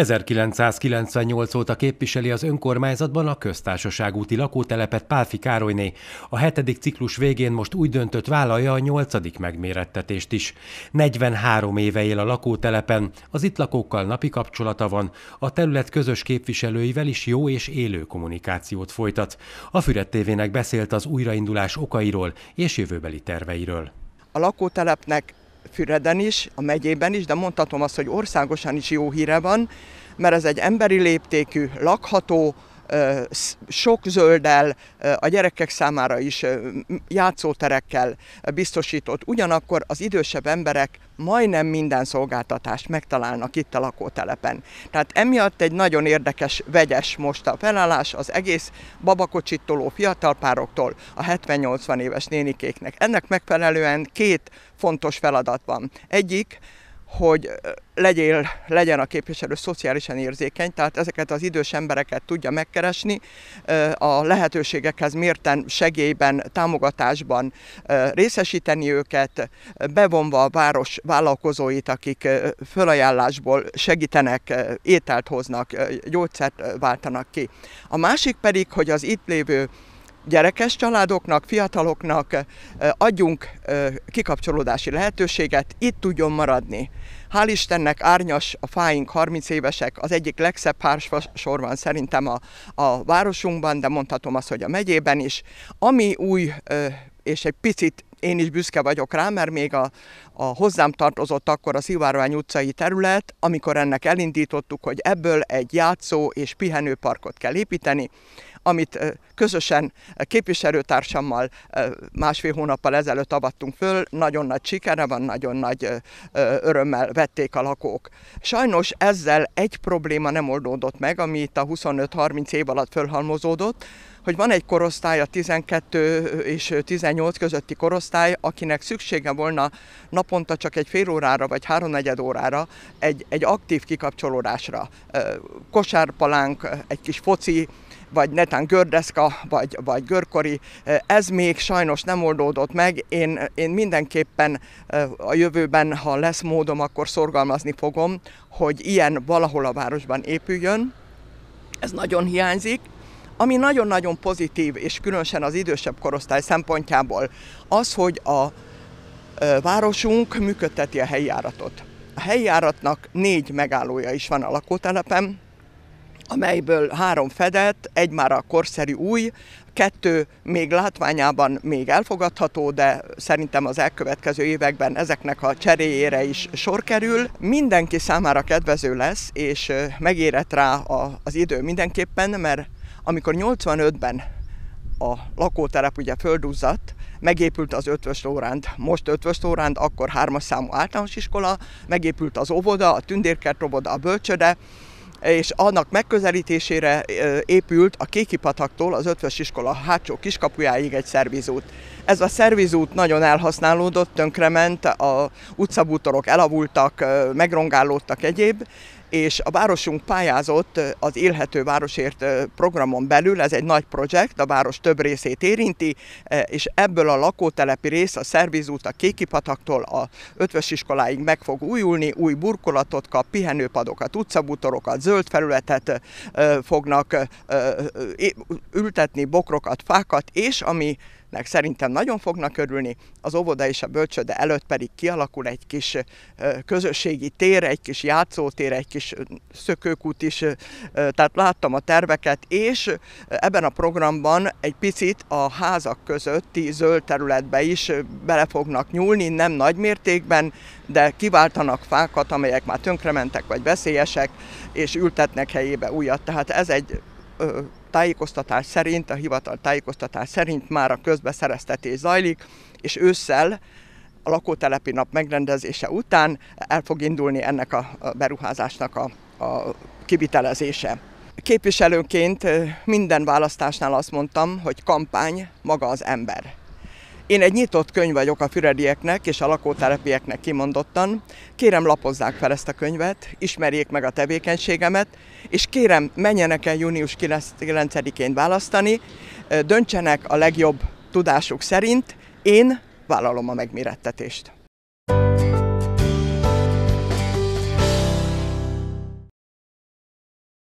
1998 óta képviseli az önkormányzatban a köztársaság úti lakótelepet Pálfi Károlyné. A hetedik ciklus végén most úgy döntött vállalja a nyolcadik megmérettetést is. 43 éve él a lakótelepen, az itt lakókkal napi kapcsolata van, a terület közös képviselőivel is jó és élő kommunikációt folytat. A Füred tévének beszélt az újraindulás okairól és jövőbeli terveiről. A lakótelepnek Füreden is, a megyében is, de mondhatom azt, hogy országosan is jó híre van, mert ez egy emberi léptékű, lakható, sok zölddel, a gyerekek számára is játszóterekkel biztosított, ugyanakkor az idősebb emberek majdnem minden szolgáltatást megtalálnak itt a lakótelepen. Tehát emiatt egy nagyon érdekes, vegyes most a felállás az egész babakocsitoló fiatalpároktól a 70-80 éves nénikéknek. Ennek megfelelően két fontos feladat van. Egyik, hogy legyél, legyen a képviselő szociálisan érzékeny, tehát ezeket az idős embereket tudja megkeresni, a lehetőségekhez mérten segélyben, támogatásban részesíteni őket, bevonva a város vállalkozóit, akik fölajánlásból segítenek, ételt hoznak, gyógyszert váltanak ki. A másik pedig, hogy az itt lévő gyerekes családoknak, fiataloknak adjunk kikapcsolódási lehetőséget, itt tudjon maradni. Hál' Istennek árnyas a fáink, 30 évesek, az egyik legszebb sor van szerintem a, a városunkban, de mondhatom azt, hogy a megyében is. Ami új és egy picit én is büszke vagyok rá, mert még a, a hozzám tartozott akkor a Szivárvány utcai terület, amikor ennek elindítottuk, hogy ebből egy játszó és pihenőparkot kell építeni, amit közösen képviselőtársammal másfél hónappal ezelőtt avattunk föl, nagyon nagy sikere van, nagyon nagy örömmel vették a lakók. Sajnos ezzel egy probléma nem oldódott meg, ami itt a 25-30 év alatt fölhalmozódott, hogy van egy korosztály, a 12 és 18 közötti korosztály, akinek szüksége volna naponta csak egy fél órára vagy háromnegyed órára egy, egy aktív kikapcsolódásra. Kosárpalánk, egy kis foci, vagy netán gördeszka, vagy, vagy görkori, ez még sajnos nem oldódott meg. Én, én mindenképpen a jövőben, ha lesz módom, akkor szorgalmazni fogom, hogy ilyen valahol a városban épüljön. Ez nagyon hiányzik. Ami nagyon-nagyon pozitív, és különösen az idősebb korosztály szempontjából, az, hogy a városunk működteti a helyi járatot. A helyi járatnak négy megállója is van a lakótelepen, amelyből három fedett, egy már a korszerű új, kettő még látványában még elfogadható, de szerintem az elkövetkező években ezeknek a cseréjére is sor kerül. Mindenki számára kedvező lesz, és megérett rá a, az idő mindenképpen, mert amikor 85-ben a lakóterep ugye földúzzat, megépült az ötvös Lóránd, most ötvös Lóránd, akkor hármas számú általános iskola, megépült az óvoda, a óvoda, a bölcsöde, és annak megközelítésére épült a Kéki Pataktól az ötvös iskola hátsó kiskapujáig egy szervizút. Ez a szervizút nagyon elhasználódott, tönkrement, a utcabútorok elavultak, megrongálódtak egyéb, és a városunk pályázott az Élhető Városért programon belül, ez egy nagy projekt, a város több részét érinti, és ebből a lakótelepi rész, a szervizút a Kékipataktól a ötvös iskoláig meg fog újulni, új burkolatot kap, pihenőpadokat, utcabutorokat zöld felületet fognak ültetni, bokrokat, fákat, és ami nek szerintem nagyon fognak örülni, az óvoda és a bölcsöde előtt pedig kialakul egy kis közösségi tér, egy kis játszótér, egy kis szökőkút is, tehát láttam a terveket, és ebben a programban egy picit a házak közötti zöld területbe is bele fognak nyúlni, nem nagy mértékben, de kiváltanak fákat, amelyek már tönkrementek vagy veszélyesek, és ültetnek helyébe újat. Tehát ez egy tájékoztatás szerint, a hivatal tájékoztatás szerint már a közbeszereztetés zajlik, és ősszel a lakótelepi nap megrendezése után el fog indulni ennek a beruházásnak a, a kivitelezése. Képviselőként minden választásnál azt mondtam, hogy kampány maga az ember. Én egy nyitott könyv vagyok a füredieknek és a lakótelepieknek kimondottan. Kérem lapozzák fel ezt a könyvet, ismerjék meg a tevékenységemet, és kérem menjenek el június 9-én választani, döntsenek a legjobb tudásuk szerint, én vállalom a megmérettetést.